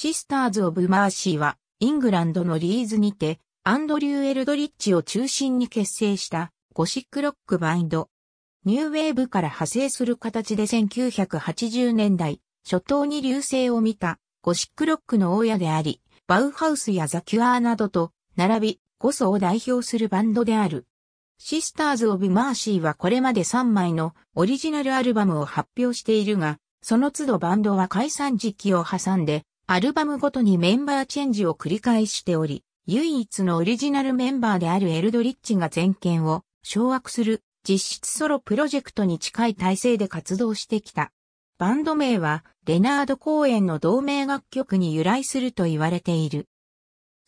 シスターズ・オブ・マーシーは、イングランドのリーズにて、アンドリュー・エルドリッチを中心に結成した、ゴシックロックバインド。ニューウェーブから派生する形で1980年代、初頭に流星を見た、ゴシックロックの大家であり、バウハウスやザキュアーなどと、並び、ゴソを代表するバンドである。シスターズ・オブ・マーシーはこれまで3枚のオリジナルアルバムを発表しているが、その都度バンドは解散時期を挟んでアルバムごとにメンバーチェンジを繰り返しており、唯一のオリジナルメンバーであるエルドリッチが全権を掌握する実質ソロプロジェクトに近い体制で活動してきた。バンド名はレナード・公演の同名楽曲に由来すると言われている。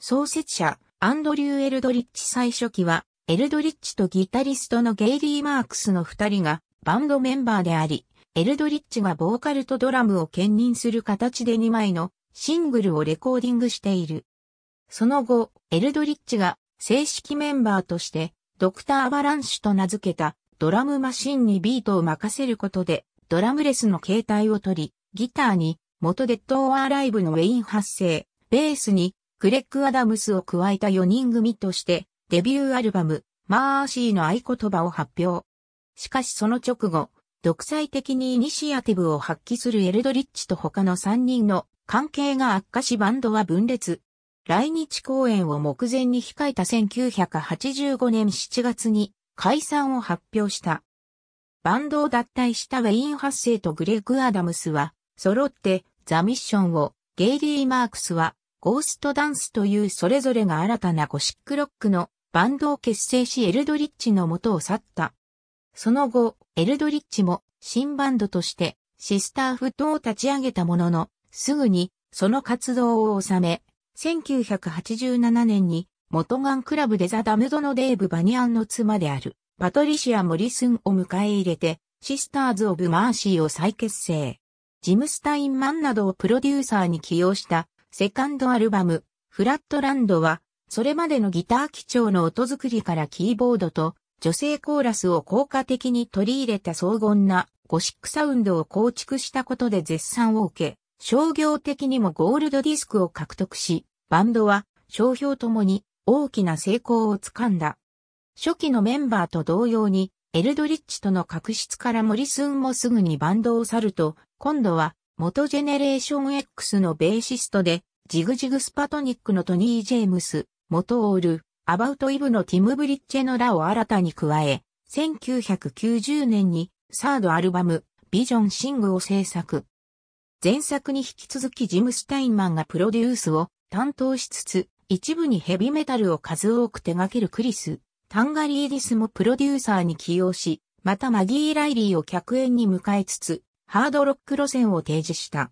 創設者アンドリュー・エルドリッチ最初期はエルドリッチとギタリストのゲイリー・マークスの二人がバンドメンバーであり、エルドリッチがボーカルとドラムを兼任する形で2枚のシングルをレコーディングしている。その後、エルドリッチが正式メンバーとしてドクター・アバランシュと名付けたドラムマシンにビートを任せることでドラムレスの形態を取り、ギターに元デッド・オア・ライブのウェイン発生、ベースにクレック・アダムスを加えた4人組としてデビューアルバムマーシーの合言葉を発表。しかしその直後、独裁的にイニシアティブを発揮するエルドリッチと他の3人の関係が悪化しバンドは分裂。来日公演を目前に控えた1985年7月に解散を発表した。バンドを脱退したウェイン・ハッセイとグレッグ・アダムスは、揃ってザ・ミッションを、ゲイリー・マークスは、ゴースト・ダンスというそれぞれが新たなゴシック・ロックのバンドを結成しエルドリッチの元を去った。その後、エルドリッチも新バンドとしてシスターフットを立ち上げたものの、すぐにその活動を収め、1987年に元ガンクラブでザ・ダムドのデーブ・バニアンの妻であるパトリシア・モリスンを迎え入れてシスターズ・オブ・マーシーを再結成。ジム・スタインマンなどをプロデューサーに起用したセカンドアルバムフラットランドはそれまでのギター基調の音作りからキーボードと女性コーラスを効果的に取り入れた荘厳なゴシックサウンドを構築したことで絶賛を受け、商業的にもゴールドディスクを獲得し、バンドは商標ともに大きな成功をつかんだ。初期のメンバーと同様に、エルドリッチとの確執からモリスンもすぐにバンドを去ると、今度は元ジェネレーション X のベーシストで、ジグジグスパトニックのトニー・ジェームス、元オール、アバウト・イブのティム・ブリッチェのらを新たに加え、1990年にサードアルバム、ビジョン・シングを制作。前作に引き続きジム・スタインマンがプロデュースを担当しつつ、一部にヘビメタルを数多く手掛けるクリス、タンガリーディスもプロデューサーに起用し、またマギー・ライリーを客演に迎えつつ、ハードロック路線を提示した。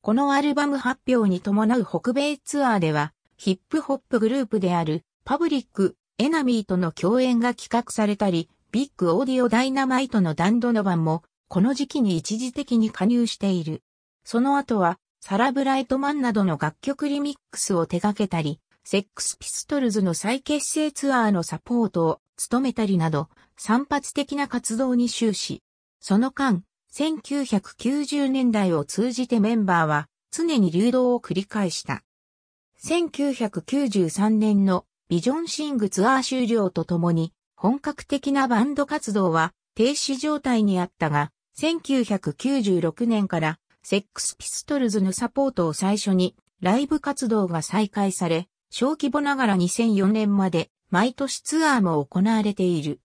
このアルバム発表に伴う北米ツアーでは、ヒップホップグループであるパブリック、エナミーとの共演が企画されたり、ビッグオーディオダイナマイトのダンドノバンも、この時期に一時的に加入している。その後は、サラ・ブライトマンなどの楽曲リミックスを手掛けたり、セックスピストルズの再結成ツアーのサポートを務めたりなど、散発的な活動に終始。その間、1990年代を通じてメンバーは常に流動を繰り返した。1993年のビジョンシングツアー終了とともに、本格的なバンド活動は停止状態にあったが、1996年からセックスピストルズのサポートを最初に、ライブ活動が再開され、小規模ながら2004年まで、毎年ツアーも行われている。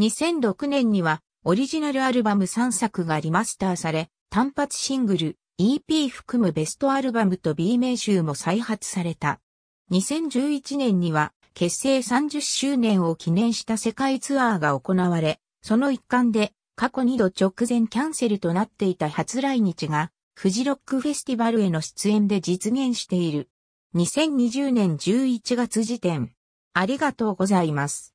2006年には、オリジナルアルバム3作がリマスターされ、単発シングル、EP 含むベストアルバムと B 名集も再発された。2011年には、結成30周年を記念した世界ツアーが行われ、その一環で、過去2度直前キャンセルとなっていた初来日が、フジロックフェスティバルへの出演で実現している。2020年11月時点。ありがとうございます。